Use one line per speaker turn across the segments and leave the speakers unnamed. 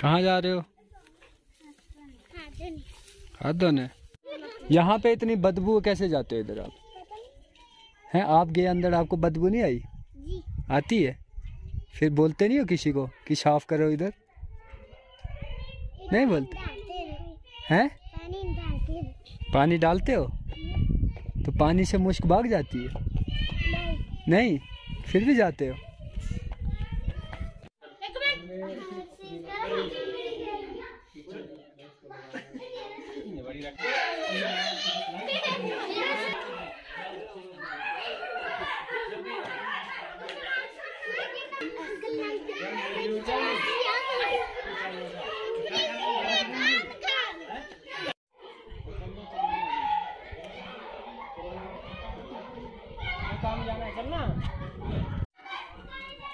कहाँ जा रहे हो हाथ धोने यहाँ पे इतनी बदबू कैसे जाते हो इधर आप हैं आप गए अंदर आपको बदबू नहीं आई आती है फिर बोलते नहीं हो किसी को कि साफ करो इधर नहीं बोलते हैं पानी डालते हो तो पानी से मुश्क भाग जाती है नहीं फिर भी जाते हो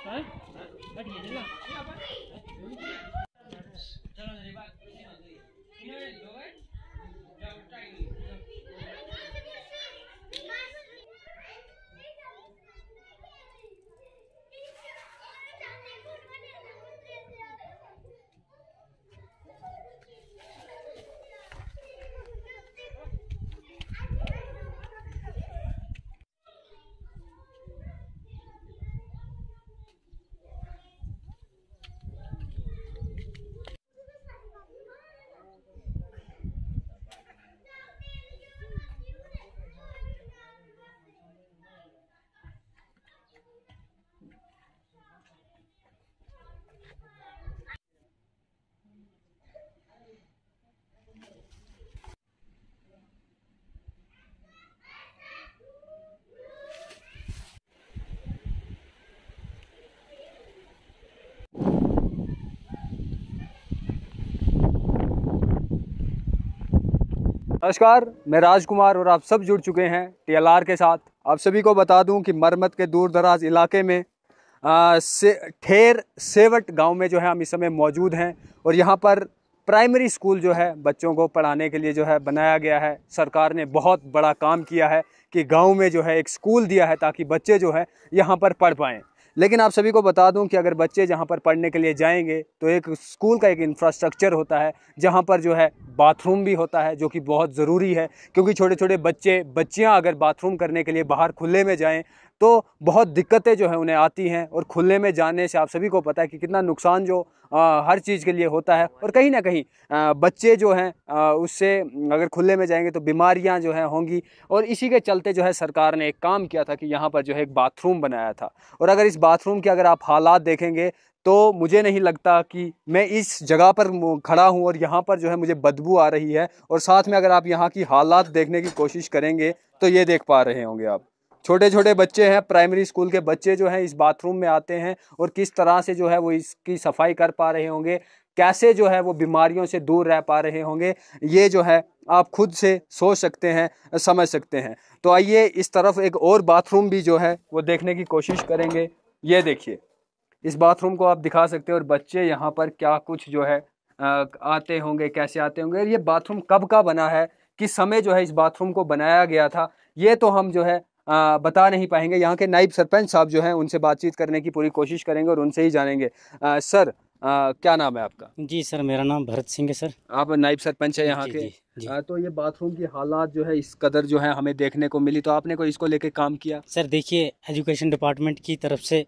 चलो हाँ, हाँ,
नमस्कार मैं राजकुमार और आप सब जुड़ चुके हैं टी के साथ आप सभी को बता दूं कि मरमत के दूर दराज इलाके में ठेर से, सेवट गांव में जो है हम इस समय मौजूद हैं और यहाँ पर प्राइमरी स्कूल जो है बच्चों को पढ़ाने के लिए जो है बनाया गया है सरकार ने बहुत बड़ा काम किया है कि गांव में जो है एक स्कूल दिया है ताकि बच्चे जो है यहाँ पर पढ़ पाएँ लेकिन आप सभी को बता दूं कि अगर बच्चे जहां पर पढ़ने के लिए जाएंगे तो एक स्कूल का एक इंफ्रास्ट्रक्चर होता है जहां पर जो है बाथरूम भी होता है जो कि बहुत ज़रूरी है क्योंकि छोटे छोटे बच्चे बच्चियाँ अगर बाथरूम करने के लिए बाहर खुले में जाएँ तो बहुत दिक्कतें जो है उन्हें आती हैं और खुले में जाने से आप सभी को पता है कि कितना नुकसान जो आ, हर चीज़ के लिए होता है और कहीं ना कहीं आ, बच्चे जो हैं उससे अगर खुले में जाएंगे तो बीमारियां जो हैं होंगी और इसी के चलते जो है सरकार ने एक काम किया था कि यहाँ पर जो है एक बाथरूम बनाया था और अगर इस बाथरूम के अगर आप हालात देखेंगे तो मुझे नहीं लगता कि मैं इस जगह पर खड़ा हूँ और यहाँ पर जो है मुझे बदबू आ रही है और साथ में अगर आप यहाँ की हालात देखने की कोशिश करेंगे तो ये देख पा रहे होंगे आप छोटे छोटे बच्चे हैं प्राइमरी स्कूल के बच्चे जो हैं इस बाथरूम में आते हैं और किस तरह से जो है वो इसकी सफाई कर पा रहे होंगे कैसे जो है वो बीमारियों से दूर रह पा रहे होंगे ये जो है आप खुद से सोच सकते हैं समझ सकते हैं तो आइए इस तरफ एक और बाथरूम भी जो है वो देखने की कोशिश करेंगे ये देखिए इस बाथरूम को आप दिखा सकते हैं और बच्चे यहाँ पर क्या कुछ जो है आते होंगे कैसे आते होंगे ये बाथरूम कब का बना है किस समय जो है इस बाथरूम को बनाया गया था ये तो हम जो है बता नहीं पाएंगे यहाँ के नायब सरपंच साहब जो हैं उनसे बातचीत करने की पूरी कोशिश करेंगे और उनसे ही जानेंगे आ, सर आ, क्या नाम है आपका
जी सर मेरा नाम भरत सिंह है सर
आप नायब सरपंच है यहाँ के जी,
जी। आ, तो ये बाथरूम की हालात जो है इस कदर जो है हमें देखने
को मिली तो आपने कोई इसको लेके काम किया
सर देखिए एजुकेशन डिपार्टमेंट की तरफ से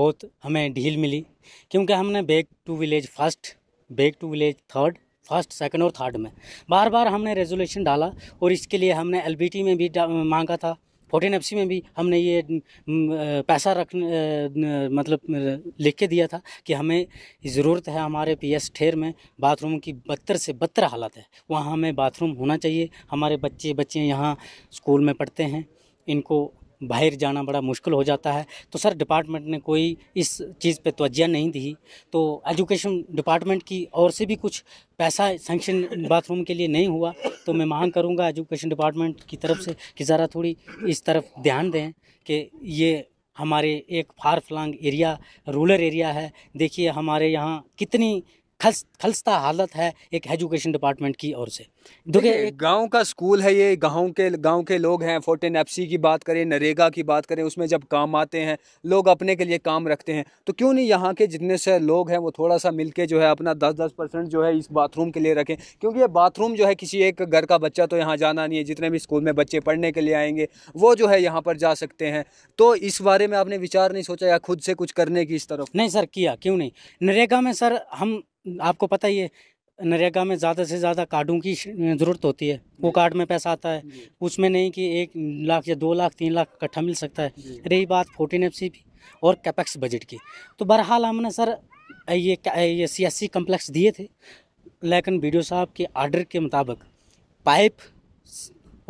बहुत हमें ढील मिली क्योंकि हमने back to village first back to village third first second और थर्ड में बार बार हमने रेजोल्यूशन डाला और इसके लिए हमने एलबीटी में भी मांगा था फोर्टीन एफ में भी हमने ये पैसा रख मतलब लिख के दिया था कि हमें ज़रूरत है हमारे पी एस ठेर में बाथरूम की बदतर से बदतर हालत है वहाँ हमें बाथरूम होना चाहिए हमारे बच्चे बच्चे यहाँ स्कूल में पढ़ते हैं इनको बाहर जाना बड़ा मुश्किल हो जाता है तो सर डिपार्टमेंट ने कोई इस चीज़ पे तोज्जा नहीं दी तो एजुकेशन डिपार्टमेंट की ओर से भी कुछ पैसा सेंक्शन बाथरूम के लिए नहीं हुआ तो मैं मांग करूँगा एजुकेशन डिपार्टमेंट की तरफ से कि ज़रा थोड़ी इस तरफ ध्यान दें कि ये हमारे एक far flung area rural area है देखिए हमारे यहाँ कितनी खस खलस्ता हालत है एक एजुकेशन डिपार्टमेंट की ओर से देखिए गांव का स्कूल है ये गांव
के गांव के लोग हैं फोर्टीन एफ की बात करें नरेगा की बात करें उसमें जब काम आते हैं लोग अपने के लिए काम रखते हैं तो क्यों नहीं यहाँ के जितने से लोग हैं वो थोड़ा सा मिल जो है अपना दस दस परसेंट जो है इस बाथरूम के लिए रखें क्योंकि ये बाथरूम जो है किसी एक घर का बच्चा तो यहाँ जाना नहीं है जितने भी स्कूल में बच्चे पढ़ने के लिए आएंगे वो जो है यहाँ पर जा सकते हैं तो इस बारे में आपने विचार नहीं
सोचा या खुद से कुछ करने की इस तरफ नहीं सर किया क्यों नहीं नरेगा में सर हम आपको पता ही है नरेगा में ज़्यादा से ज़्यादा कार्डों की ज़रूरत होती है वो कार्ड में पैसा आता है उसमें नहीं कि एक लाख या दो लाख तीन लाख इकट्ठा मिल सकता है रही बात फोर्टीन एफ सी और कैपेक्स बजट की तो बहरहाल हमने सर ये ये सी कम्प्लेक्स दिए थे लेकिन बी साहब के आर्डर के मुताबिक पाइप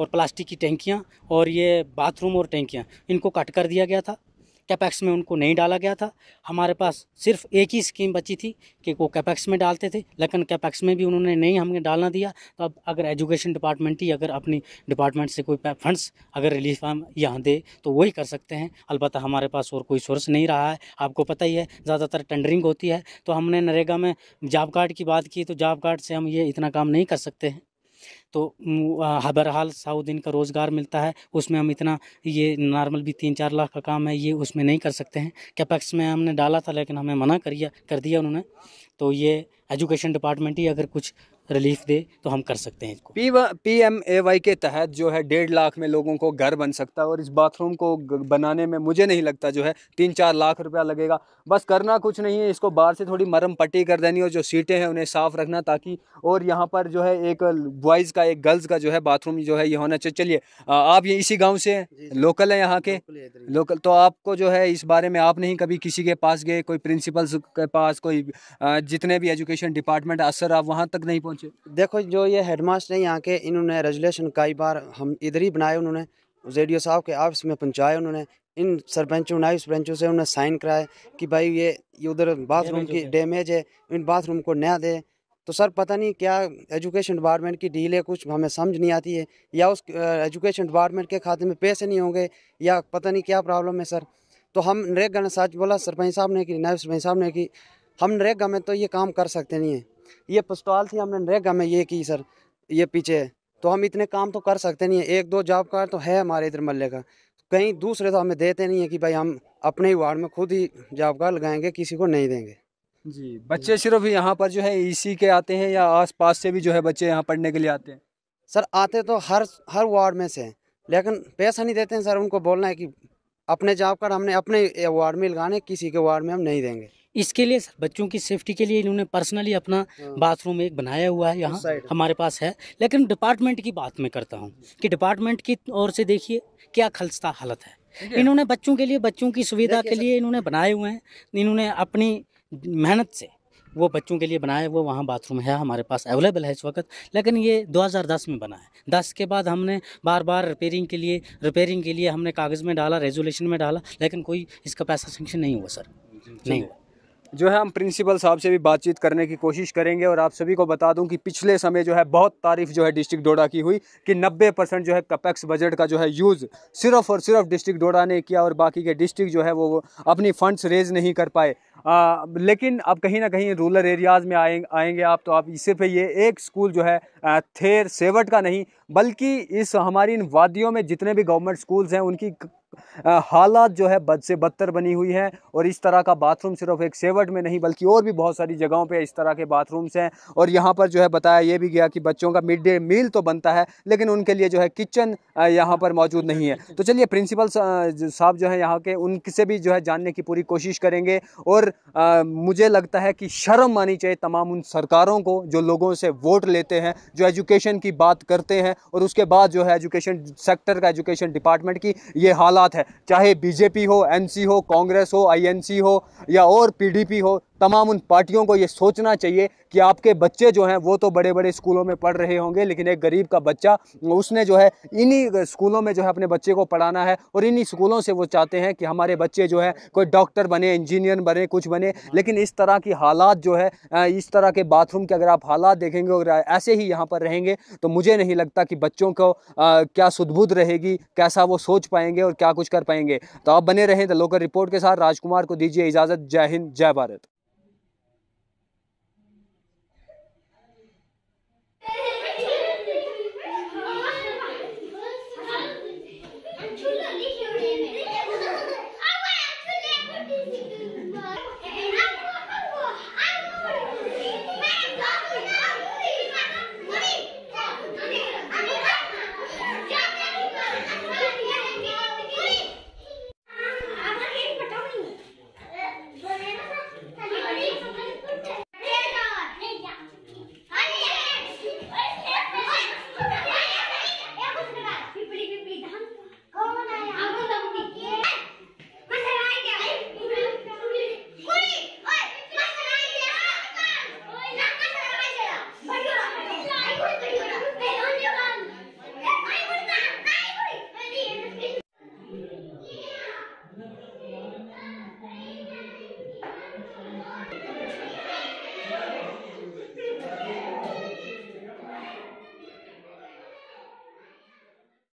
और प्लास्टिक की टैंकियाँ और ये बाथरूम और टैंकियाँ इनको कट कर दिया गया था कैपैक्स में उनको नहीं डाला गया था हमारे पास सिर्फ एक ही स्कीम बची थी कि वो कैपैक्स में डालते थे लेकिन कैपैक्स में भी उन्होंने नहीं हमें डालना दिया तो अब अगर एजुकेशन डिपार्टमेंट ही अगर अपनी डिपार्टमेंट से कोई फंड्स अगर रिलीफ हम यहाँ दे तो वही कर सकते हैं अलबत्त हमारे पास और कोई सोर्स नहीं रहा है आपको पता ही है ज़्यादातर टेंडरिंग होती है तो हमने नरेगा में जॉब कार्ड की बात की तो जॉब कार्ड से हम ये इतना काम नहीं कर सकते हैं तो बहरहाल सौ दिन का रोज़गार मिलता है उसमें हम इतना ये नॉर्मल भी तीन चार लाख का काम है ये उसमें नहीं कर सकते हैं कैपेक्स में हमने डाला था लेकिन हमें मना कर दिया कर दिया उन्होंने तो ये एजुकेशन डिपार्टमेंट ही अगर कुछ रिलीफ दे तो हम कर सकते हैं इसको
P P M A Y के तहत जो है डेढ़ लाख में लोगों को घर बन सकता है और इस बाथरूम को बनाने में मुझे नहीं लगता जो है तीन चार लाख रुपया लगेगा बस करना कुछ नहीं है इसको बाहर से थोड़ी मरम पट्टी कर देनी और जो सीटें हैं उन्हें साफ़ रखना ताकि और यहाँ पर जो है एक बॉयज़ का एक गर्ल्स का जो है बाथरूम जो है ये होना चाहिए चलिए आप ये इसी गाँव से लोकल है यहाँ के लोकल तो आपको जो है इस बारे में आप नहीं कभी किसी के पास गए कोई प्रिंसिपल के पास कोई जितने भी एजुकेशन डिपार्टमेंट
असर आप वहाँ तक नहीं पहुँच पहुंचे देखो जो ये हेडमास्टर हैं यहाँ के इन्होंने रेजुलेशन कई बार हम इधर ही बनाए उन्होंने जे साहब के ऑफिस में पहुँचाए उन्होंने इन सरपंचों नायब सरपंचों से उन्होंने साइन कराए कि भाई ये ये उधर बाथरूम की डैमेज है इन बाथरूम को नया दे तो सर पता नहीं क्या एजुकेशन डिपार्टमेंट की डील है कुछ हमें समझ नहीं आती है या उस एजुकेशन डिपार्टमेंट के खाते में पैसे नहीं होंगे या पता नहीं क्या प्रॉब्लम है सर तो हम नरेगा ने सच बोला सरपंच साहब ने कि नायब सरपंच साहब ने कि हम नरेगा में तो ये काम कर सकते नहीं हैं ये पिस्टॉल थी हमने नरेगा में ये की सर ये पीछे तो हम इतने काम तो कर सकते नहीं है एक दो जॉब कार्ड तो है हमारे इधर मल्ले का कहीं दूसरे तो हमें देते नहीं है कि भाई हम अपने ही वार्ड में खुद ही जॉब कार्ड लगाएंगे किसी को नहीं देंगे जी
बच्चे सिर्फ यहाँ पर जो है इसी
के आते हैं या आसपास से भी जो है बच्चे यहाँ पढ़ने के लिए आते हैं सर आते तो हर हर वार्ड में से लेकिन पैसा नहीं देते हैं सर उनको बोलना है कि अपने जॉब कार्ड हमने अपने वार्ड में लगाने किसी के वार्ड में हम नहीं देंगे
इसके लिए बच्चों की सेफ्टी के लिए इन्होंने पर्सनली अपना बाथरूम हाँ। एक बनाया हुआ है यहाँ हमारे पास है लेकिन डिपार्टमेंट की बात मैं करता हूँ कि डिपार्टमेंट की ओर से देखिए क्या खलस्ता हालत है इन्होंने बच्चों के लिए बच्चों की सुविधा के लिए इन्होंने बनाए हुए हैं इन्होंने अपनी मेहनत से वो बच्चों के लिए बनाए वो वहाँ बाथरूम है हमारे पास अवेलेबल है इस वक्त लेकिन ये 2010 में बना है 10 के बाद हमने बार बार रिपेयरिंग के लिए रिपेयरिंग के लिए हमने कागज़ में डाला रेजोल्यूशन में डाला लेकिन कोई इसका पैसा सेंक्शन नहीं हुआ सर नहीं हुआ
जो है हम प्रिंसिपल साहब से भी बातचीत करने की कोशिश करेंगे और आप सभी को बता दूं कि पिछले समय जो है बहुत तारीफ जो है डिस्ट्रिक्ट डोडा की हुई कि 90 परसेंट जो है कपेक्स बजट का जो है यूज़ सिर्फ और सिर्फ डिस्ट्रिक्ट डोडा ने किया और बाकी के डिस्ट्रिक्ट जो है वो, वो अपनी फंड्स रेज नहीं कर पाए आ, लेकिन अब कहीं ना कहीं रूरल एरियाज़ में आए आएंगे आप तो आप इसे पे ये एक स्कूल जो है थेर सेवट का नहीं बल्कि इस हमारी इन वादियों में जितने भी गवर्नमेंट स्कूल्स हैं उनकी हालात जो है बद से बदतर बनी हुई है और इस तरह का बाथरूम सिर्फ एक सेवट में नहीं बल्कि और भी बहुत सारी जगहों पे इस तरह के बाथरूम्स हैं और यहाँ पर जो है बताया ये भी गया कि बच्चों का मिड डे मील तो बनता है लेकिन उनके लिए जो है किचन यहाँ पर मौजूद नहीं है तो चलिए प्रिंसिपल साहब जो है यहाँ के उनसे भी जो है जानने की पूरी कोशिश करेंगे और आ, मुझे लगता है कि शर्म आनी चाहिए तमाम उन सरकारों को जो लोगों से वोट लेते हैं जो एजुकेशन की बात करते हैं और उसके बाद जो है एजुकेशन सेक्टर का एजुकेशन डिपार्टमेंट की ये हालात है चाहे बीजेपी हो एनसी हो कांग्रेस हो आईएनसी हो या और पीडीपी हो तमाम उन पार्टियों को ये सोचना चाहिए कि आपके बच्चे जो हैं वो तो बड़े बड़े स्कूलों में पढ़ रहे होंगे लेकिन एक गरीब का बच्चा उसने जो है इन्हीं स्कूलों में जो है अपने बच्चे को पढ़ाना है और इन्हीं स्कूलों से वो चाहते हैं कि हमारे बच्चे जो है कोई डॉक्टर बने इंजीनियर बने कुछ बने लेकिन इस तरह की हालात जो है इस तरह के बाथरूम के अगर आप हालात देखेंगे और ऐसे ही यहाँ पर रहेंगे तो मुझे नहीं लगता कि बच्चों को क्या सुदबुद रहेगी कैसा वो सोच पाएंगे और क्या कुछ कर पाएंगे तो आप बने रहें द लोकल रिपोर्ट के साथ राजकुमार को दीजिए इजाज़त जय हिंद जय भारत